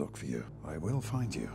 look for you. I will find you.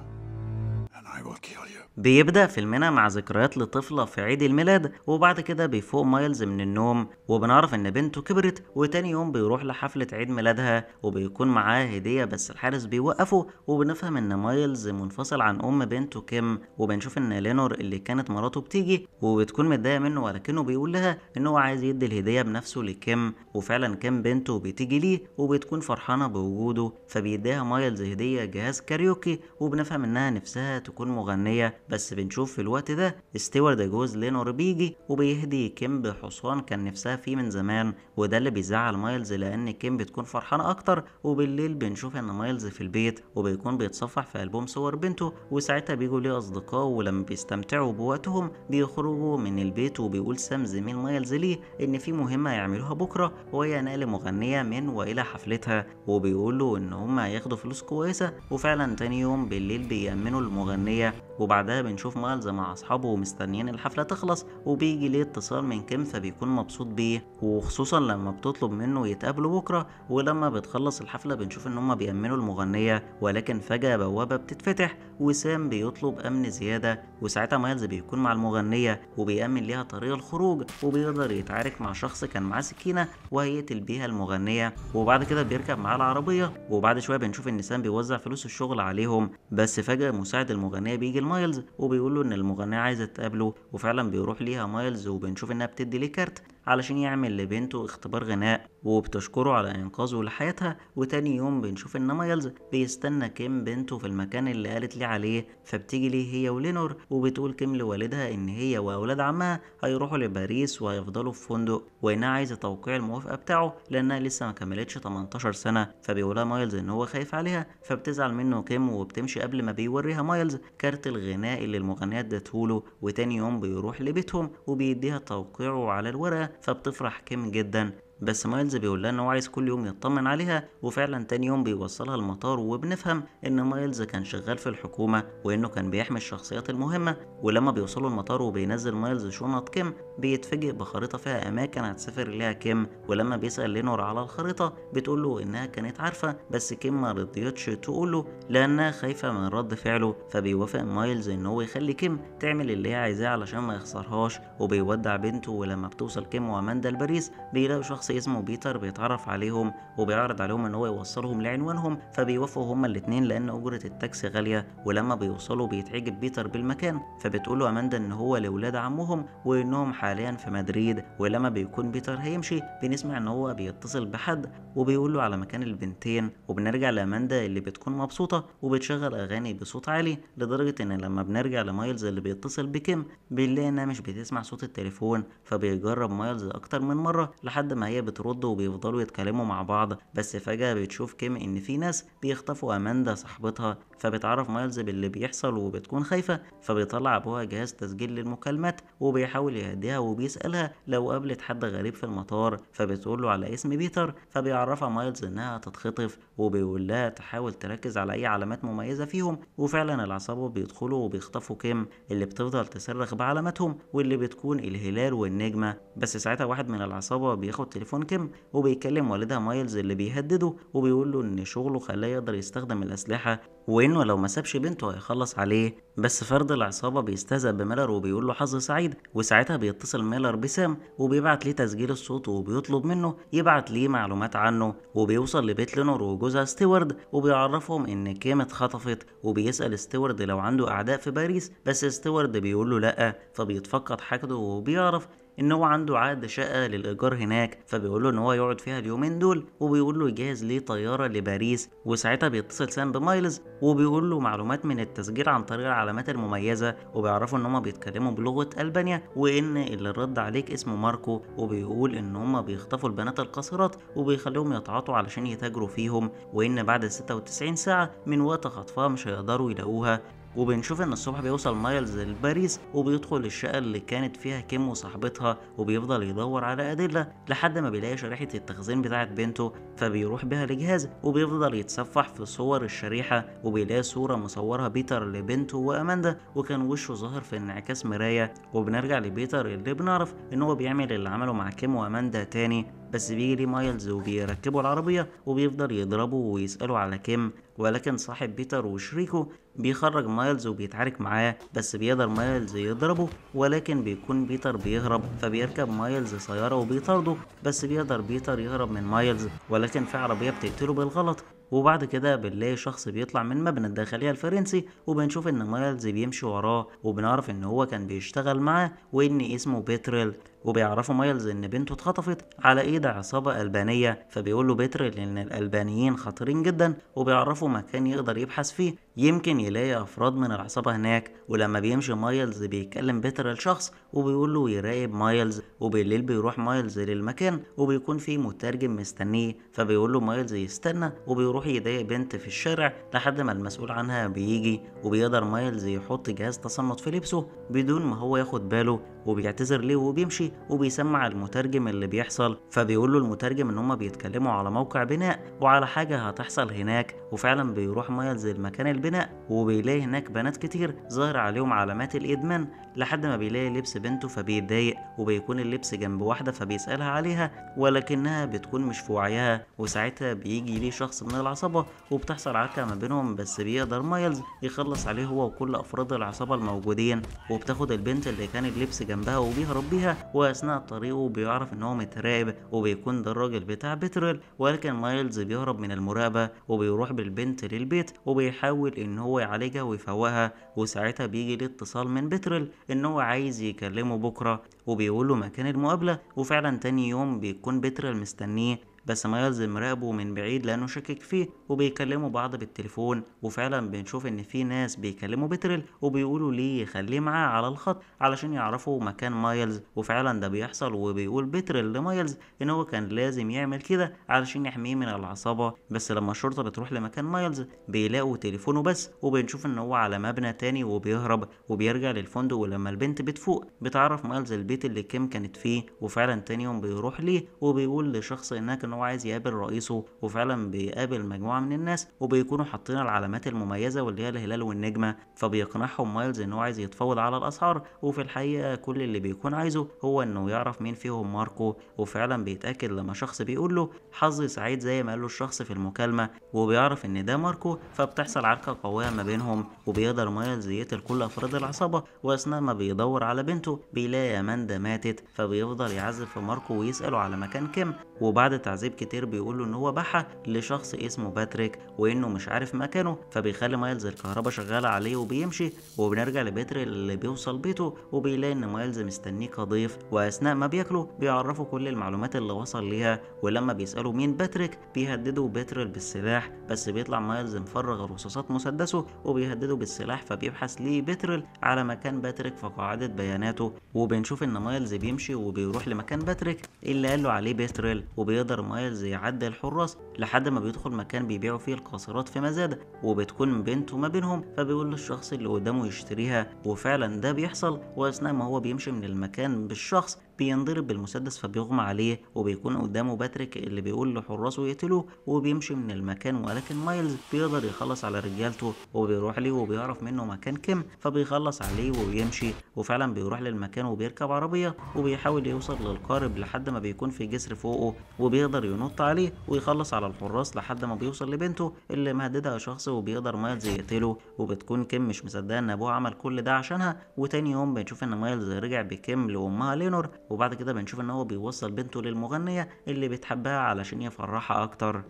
بيبدأ فيلمنا مع ذكريات لطفلة في عيد الميلاد وبعد كده بيفوق مايلز من النوم وبنعرف ان بنته كبرت وتاني يوم بيروح لحفلة عيد ميلادها وبيكون معاه هدية بس الحارس بيوقفه وبنفهم ان مايلز منفصل عن ام بنته كيم وبنشوف ان لينور اللي كانت مراته بتيجي وبتكون متضايقة منه ولكنه بيقول لها ان هو عايز يدي الهدية بنفسه لكيم وفعلا كيم بنته بتيجي ليه وبتكون فرحانة بوجوده فبيديها مايلز هدية جهاز كاريوكي وبنفهم انها نفسها تكون تكون مغنية بس بنشوف في الوقت ده ستيوارد جوز لينور بيجي وبيهدي كيم بحصان كان نفسها فيه من زمان وده اللي بيزعل مايلز لأن كيم بتكون فرحانة أكتر وبالليل بنشوف إن مايلز في البيت وبيكون بيتصفح في ألبوم صور بنته وساعتها بيجوا ليه أصدقائه ولما بيستمتعوا بوقتهم بيخرجوا من البيت وبيقول سام زميل مايلز ليه إن في مهمة يعملوها بكرة وهي نقل مغنية من وإلى حفلتها وبيقول له إن هما هياخدوا فلوس كويسة وفعلا تاني يوم بالليل بيأمنوا المغنية Maria وبعدها بنشوف مايلز مع أصحابه ومستنيين الحفلة تخلص وبيجي ليه اتصال من كيم فبيكون مبسوط بيه وخصوصا لما بتطلب منه يتقابلوا بكرة ولما بتخلص الحفلة بنشوف إن هم بيأمنوا المغنية ولكن فجأة بوابة بتتفتح وسام بيطلب أمن زيادة وساعتها مايلز بيكون مع المغنية وبيأمن ليها طريق الخروج وبيقدر يتعارك مع شخص كان معاه سكينة وهيقتل بيها المغنية وبعد كده بيركب معاه العربية وبعد شوية بنشوف إن سام بيوزع فلوس الشغل عليهم بس فجأة مساعد المغنية بيجي مايلز وبيقول له ان المغنيه عايزه تقابله وفعلا بيروح ليها مايلز وبنشوف انها بتدي ليه كارت علشان يعمل لبنته اختبار غناء وبتشكره على انقاذه لحياتها وتاني يوم بنشوف ان مايلز بيستنى كيم بنته في المكان اللي قالت ليه عليه فبتيجي ليه هي ولينور وبتقول كيم لوالدها ان هي واولاد عمها هيروحوا لباريس وهيفضلوا في فندق وانها عايزه توقيع الموافقه بتاعه لانها لسه ما كملتش 18 سنه فبيقولها مايلز ان هو خايف عليها فبتزعل منه كيم وبتمشي قبل ما بيوريها مايلز كارت الغناء اللي المغنيه ادته له وتاني يوم بيروح لبيتهم وبيديها توقيعه على الورقه فبتفرح كيم جدا بس مايلز بيقول لها ان هو عايز كل يوم يطمن عليها وفعلا تاني يوم بيوصلها المطار وبنفهم ان مايلز كان شغال في الحكومه وانه كان بيحمي الشخصيات المهمه ولما بيوصلوا المطار وبينزل مايلز شنط كيم بيتفاجئ بخريطة فيها أماكن هتسافر ليها كيم ولما بيسأل لينور على الخريطة بتقول له إنها كانت عارفة بس كيم ما رضيتش له لأنها خايفة من رد فعله فبيوافق مايلز إن هو يخلي كيم تعمل اللي هي عايزاه علشان ما يخسرهاش وبيودع بنته ولما بتوصل كيم وأماندا لباريس بيلاقوا شخص اسمه بيتر بيتعرف عليهم وبيعرض عليهم إن هو يوصلهم لعنوانهم فبيوافقوا هما الاتنين لأن أجرة التاكسي غالية ولما بيوصلوا بيتعجب بيتر بالمكان فبتقول له أماندا إن هو لأولاد عمهم وإنهم حاليا في مدريد ولما بيكون بيتر هيمشي بنسمع ان هو بيتصل بحد وبيقول له على مكان البنتين وبنرجع لاماندا اللي بتكون مبسوطه وبتشغل اغاني بصوت عالي لدرجه ان لما بنرجع لمايلز اللي بيتصل بكيم بنلاقي انها مش بتسمع صوت التليفون فبيجرب مايلز اكتر من مره لحد ما هي بترد وبيفضلوا يتكلموا مع بعض بس فجاه بتشوف كيم ان في ناس بيخطفوا اماندا صاحبتها فبتعرف مايلز باللي بيحصل وبتكون خايفه فبيطلع ابوها جهاز تسجيل للمكالمات وبيحاول يهديها وبيسألها لو قابلت حد غريب في المطار فبتقول له على اسم بيتر فبيعرفها مايلز انها تتخطف وبيقول لها تحاول تركز على اي علامات مميزة فيهم وفعلا العصابة بيدخلوا وبيخطفوا كيم اللي بتفضل تصرخ بعلاماتهم واللي بتكون الهلال والنجمة بس ساعتها واحد من العصابة بياخد تليفون كيم وبيكلم والدها مايلز اللي بيهدده وبيقول له ان شغله خلاه يقدر يستخدم الاسلحة وانه لو ما سابش بنته هيخلص عليه بس فرد العصابة بيستهزأ بميلر وبيقول له حظ سعيد وساعتها بيتصل ميلر بسام وبيبعت ليه تسجيل الصوت وبيطلب منه يبعت ليه معلومات عنه وبيوصل لبيت لينور وجوزها ستيوارد وبيعرفهم ان كيم اتخطفت وبيسأل ستيوارد لو عنده اعداء في باريس بس ستيوارد بيقول له لا فبيتفقد حاجته وبيعرف ان هو عنده عقد شقه للايجار هناك فبيقول له ان هو يقعد فيها اليومين دول وبيقول له يجهز ليه طياره لباريس وساعتها بيتصل سام بمايلز وبيقول له معلومات من التسجيل عن طريق العلامات المميزه وبيعرفوا ان هم بيتكلموا بلغه البانيا وان اللي رد عليك اسمه ماركو وبيقول ان هم بيخطفوا البنات القاصرات وبيخليهم يتعاطوا علشان يتاجروا فيهم وان بعد 96 ساعه من وقت خطفها مش هيقدروا يلاقوها وبنشوف ان الصبح بيوصل مايلز لباريس وبيدخل الشقه اللي كانت فيها كيم وصاحبتها وبيفضل يدور على ادله لحد ما بيلاقي شريحه التخزين بتاعه بنته فبيروح بها لجهاز وبيفضل يتصفح في صور الشريحه وبيلاقي صوره مصورها بيتر لبنته واماندا وكان وشه ظاهر في انعكاس مرايه وبنرجع لبيتر اللي بنعرف ان هو بيعمل اللي عمله مع كيم واماندا تاني بس بيجري مايلز وبيركبوا العربية وبيفضل يضربه ويسأله على كم ولكن صاحب بيتر وشريكه بيخرج مايلز وبيتعارك معاه بس بيقدر مايلز يضربه ولكن بيكون بيتر بيهرب فبيركب مايلز سيارة وبيطارده بس بيقدر بيتر يهرب من مايلز ولكن في عربية بتقتله بالغلط وبعد كده بنلاقي شخص بيطلع من مبنى الداخلية الفرنسي وبنشوف ان مايلز بيمشي وراه وبنعرف ان هو كان بيشتغل معاه وان اسمه بيتريل وبيعرفوا مايلز ان بنته اتخطفت على ايد عصابه البانيه فبيقول له بيتر ان الالبانيين خطيرين جدا وبيعرفوا مكان يقدر يبحث فيه يمكن يلاقي افراد من العصابه هناك ولما بيمشي مايلز بيكلم بيتر الشخص وبيقول له يراقب مايلز وبالليل بيروح مايلز للمكان وبيكون فيه مترجم مستنيه فبيقول له مايلز يستنى وبيروح يضايق بنت في الشارع لحد ما المسؤول عنها بيجي وبيقدر مايلز يحط جهاز تصنت في لبسه بدون ما هو ياخد باله وبيعتذر ليه وبيمشي وبيسمع المترجم اللي بيحصل فبيقول له المترجم ان هم بيتكلموا على موقع بناء وعلى حاجة هتحصل هناك وفعلا بيروح مايلز لمكان البناء وبيلاقي هناك بنات كتير ظاهر عليهم علامات الإدمان لحد ما بيلاقي لبس بنته فبيتضايق وبيكون اللبس جنب واحدة فبيسألها عليها ولكنها بتكون مش في وعيها وساعتها بيجي ليه شخص من العصابة وبتحصل عركة ما بينهم بس بيقدر مايلز يخلص عليه هو وكل أفراد العصابة الموجودين وبتاخد البنت اللي كان اللبس جنبها وبيهرب بيها وأثناء طريقه بيعرف إن هو متراقب وبيكون ده الراجل بتاع بترول ولكن مايلز بيهرب من المراقبة وبيروح بالبنت للبيت وبيحاول إن هو يعالجها ويفوقها وساعتها بيجي ليه اتصال من بترل ان هو عايز يكلمه بكره وبيقول له مكان المقابله وفعلا تاني يوم بيكون بترا مستنيه بس مايلز مراقبه من بعيد لانه شاكك فيه وبيكلموا بعض بالتليفون وفعلا بنشوف ان في ناس بيكلموا بتريل وبيقولوا ليه يخليه معاه على الخط علشان يعرفوا مكان مايلز وفعلا ده بيحصل وبيقول بتريل لمايلز ان هو كان لازم يعمل كده علشان يحميه من العصابه بس لما الشرطه بتروح لمكان مايلز بيلاقوا تليفونه بس وبنشوف ان هو على مبنى تاني وبيهرب وبيرجع للفندق ولما البنت بتفوق بتعرف مايلز البيت اللي كيم كانت فيه وفعلا تاني يوم بيروح ليه وبيقول لشخص انها ان هو عايز يقابل رئيسه وفعلا بيقابل مجموعه من الناس وبيكونوا حاطين العلامات المميزه واللي هي الهلال والنجمه فبيقنعهم مايلز ان هو عايز يتفاوض على الاسعار وفي الحقيقه كل اللي بيكون عايزه هو انه يعرف مين فيهم ماركو وفعلا بيتاكد لما شخص بيقول له حظي سعيد زي ما قال له الشخص في المكالمه وبيعرف ان ده ماركو فبتحصل عركه قويه ما بينهم وبيقدر مايلز يقتل كل افراد العصابه واثناء ما بيدور على بنته بيلاقي اماندا ماتت فبيفضل يعذب في ماركو ويساله على مكان كيم وبعد تعذيب كذاب كتير بيقول له ان هو باعها لشخص اسمه باتريك وانه مش عارف مكانه فبيخلي مايلز الكهرباء شغاله عليه وبيمشي وبنرجع لباتريك اللي بيوصل بيته وبيلاقي ان مايلز مستنيه كضيف واثناء ما بياكله بيعرفه كل المعلومات اللي وصل ليها ولما بيسالوا مين باتريك بيهددوا باتريك بالسلاح بس بيطلع مايلز مفرغ رصاصات مسدسه وبيهدده بالسلاح فبيبحث ليه بيترل على مكان باتريك في قاعده بياناته وبنشوف ان مايلز بيمشي وبيروح لمكان باتريك اللي قال له عليه باتريل وبيقدر مايلز زي عد الحراس لحد ما بيدخل مكان بيبيعوا فيه القاصرات في مزادة وبتكون بنته ما بينهم فبيقول للشخص اللي قدامه يشتريها وفعلا ده بيحصل واثناء ما هو بيمشي من المكان بالشخص بينضرب بالمسدس فبيغمى عليه وبيكون قدامه باتريك اللي بيقول لحراسه يقتلوه وبيمشي من المكان ولكن مايلز بيقدر يخلص على رجالته وبيروح ليه وبيعرف منه مكان كيم فبيخلص عليه وبيمشي وفعلا بيروح للمكان وبيركب عربيه وبيحاول يوصل للقارب لحد ما بيكون في جسر فوقه وبيقدر ينط عليه ويخلص على الحراس لحد ما بيوصل لبنته اللي مهددها شخص وبيقدر مايلز يقتله وبتكون كيم مش مصدقه ان ابوها عمل كل ده عشانها وتاني يوم بنشوف ان مايلز رجع بكيم لامها لينور وبعد كده بنشوف ان هو بيوصل بنته للمغنيه اللي بتحبها علشان يفرحها اكتر